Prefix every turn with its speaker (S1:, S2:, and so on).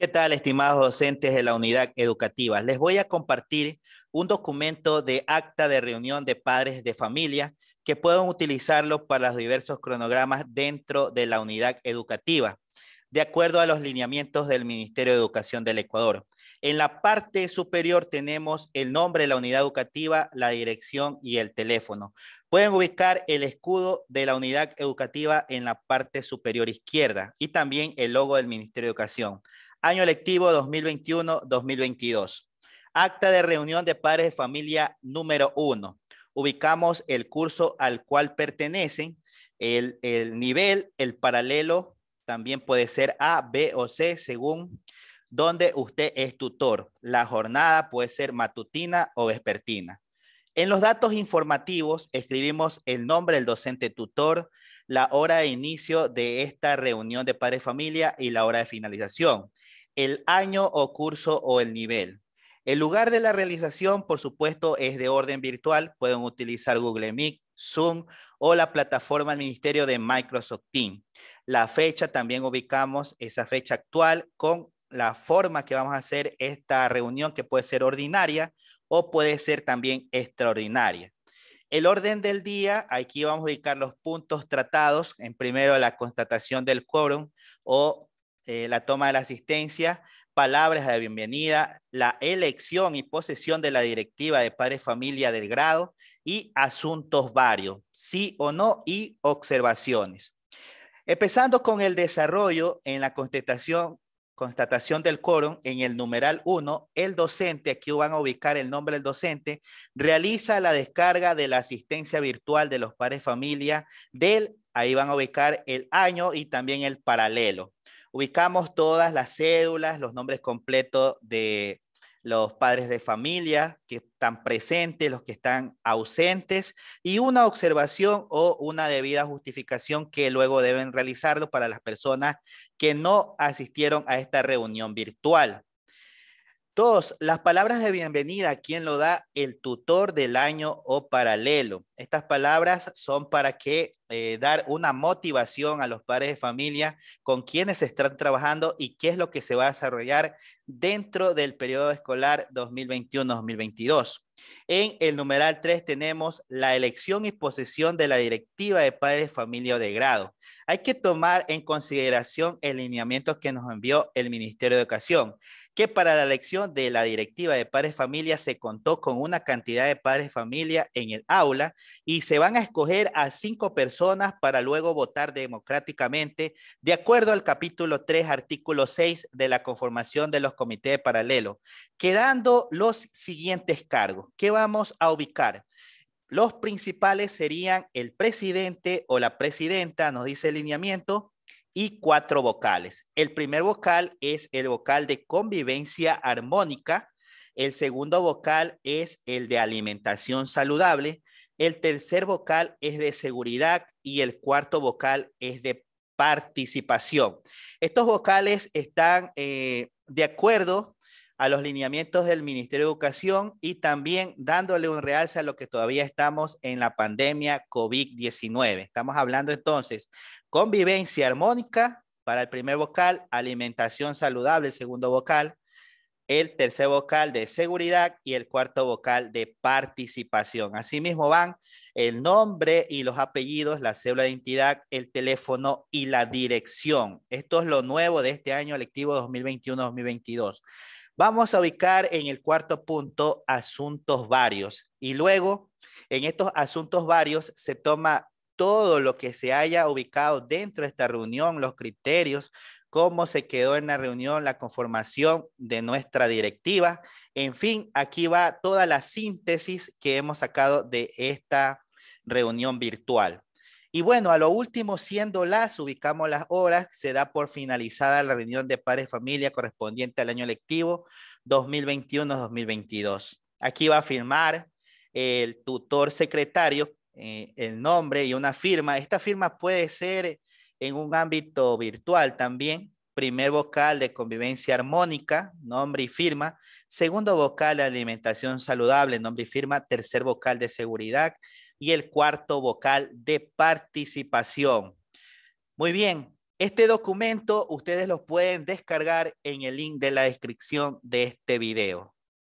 S1: ¿Qué tal, estimados docentes de la unidad educativa? Les voy a compartir un documento de acta de reunión de padres de familia que pueden utilizarlo para los diversos cronogramas dentro de la unidad educativa, de acuerdo a los lineamientos del Ministerio de Educación del Ecuador. En la parte superior tenemos el nombre de la unidad educativa, la dirección y el teléfono. Pueden ubicar el escudo de la unidad educativa en la parte superior izquierda y también el logo del Ministerio de Educación año lectivo 2021-2022. Acta de reunión de padres de familia número uno, Ubicamos el curso al cual pertenecen, el, el nivel, el paralelo, también puede ser A, B o C, según donde usted es tutor. La jornada puede ser matutina o vespertina. En los datos informativos escribimos el nombre del docente tutor, la hora de inicio de esta reunión de padres familia y la hora de finalización el año o curso o el nivel. El lugar de la realización, por supuesto, es de orden virtual. Pueden utilizar Google Meet, Zoom o la plataforma del Ministerio de Microsoft Team. La fecha también ubicamos esa fecha actual con la forma que vamos a hacer esta reunión que puede ser ordinaria o puede ser también extraordinaria. El orden del día, aquí vamos a ubicar los puntos tratados. En primero, la constatación del quórum o eh, la toma de la asistencia, palabras de bienvenida, la elección y posesión de la directiva de padres familia del grado y asuntos varios, sí o no y observaciones. Empezando con el desarrollo en la constatación, del quórum en el numeral 1, el docente, aquí van a ubicar el nombre del docente, realiza la descarga de la asistencia virtual de los padres familia del, ahí van a ubicar el año y también el paralelo. Ubicamos todas las cédulas, los nombres completos de los padres de familia que están presentes, los que están ausentes y una observación o una debida justificación que luego deben realizarlo para las personas que no asistieron a esta reunión virtual. Dos, las palabras de bienvenida, ¿quién lo da? El tutor del año o paralelo. Estas palabras son para que eh, dar una motivación a los padres de familia con quienes están trabajando y qué es lo que se va a desarrollar dentro del periodo escolar 2021-2022. En el numeral 3 tenemos la elección y posesión de la directiva de padres de familia de grado. Hay que tomar en consideración el lineamiento que nos envió el Ministerio de Educación, que para la elección de la directiva de padres de familia se contó con una cantidad de padres de familia en el aula y se van a escoger a cinco personas para luego votar democráticamente de acuerdo al capítulo 3, artículo 6 de la conformación de los comités paralelos, quedando los siguientes cargos. ¿Qué vamos a ubicar? Los principales serían el presidente o la presidenta, nos dice el lineamiento, y cuatro vocales. El primer vocal es el vocal de convivencia armónica, el segundo vocal es el de alimentación saludable, el tercer vocal es de seguridad y el cuarto vocal es de participación. Estos vocales están eh, de acuerdo a los lineamientos del Ministerio de Educación y también dándole un realce a lo que todavía estamos en la pandemia COVID-19. Estamos hablando entonces convivencia armónica para el primer vocal, alimentación saludable, segundo vocal, el tercer vocal de seguridad y el cuarto vocal de participación. Asimismo van el nombre y los apellidos, la cédula de identidad, el teléfono y la dirección. Esto es lo nuevo de este año electivo 2021-2022. Vamos a ubicar en el cuarto punto asuntos varios y luego en estos asuntos varios se toma todo lo que se haya ubicado dentro de esta reunión, los criterios, cómo se quedó en la reunión la conformación de nuestra directiva. En fin, aquí va toda la síntesis que hemos sacado de esta reunión virtual. Y bueno, a lo último, siendo las, ubicamos las horas, se da por finalizada la reunión de padres familia correspondiente al año lectivo 2021-2022. Aquí va a firmar el tutor secretario eh, el nombre y una firma. Esta firma puede ser en un ámbito virtual también. Primer vocal de convivencia armónica, nombre y firma. Segundo vocal de alimentación saludable, nombre y firma. Tercer vocal de seguridad. Y el cuarto vocal de participación. Muy bien, este documento ustedes lo pueden descargar en el link de la descripción de este video.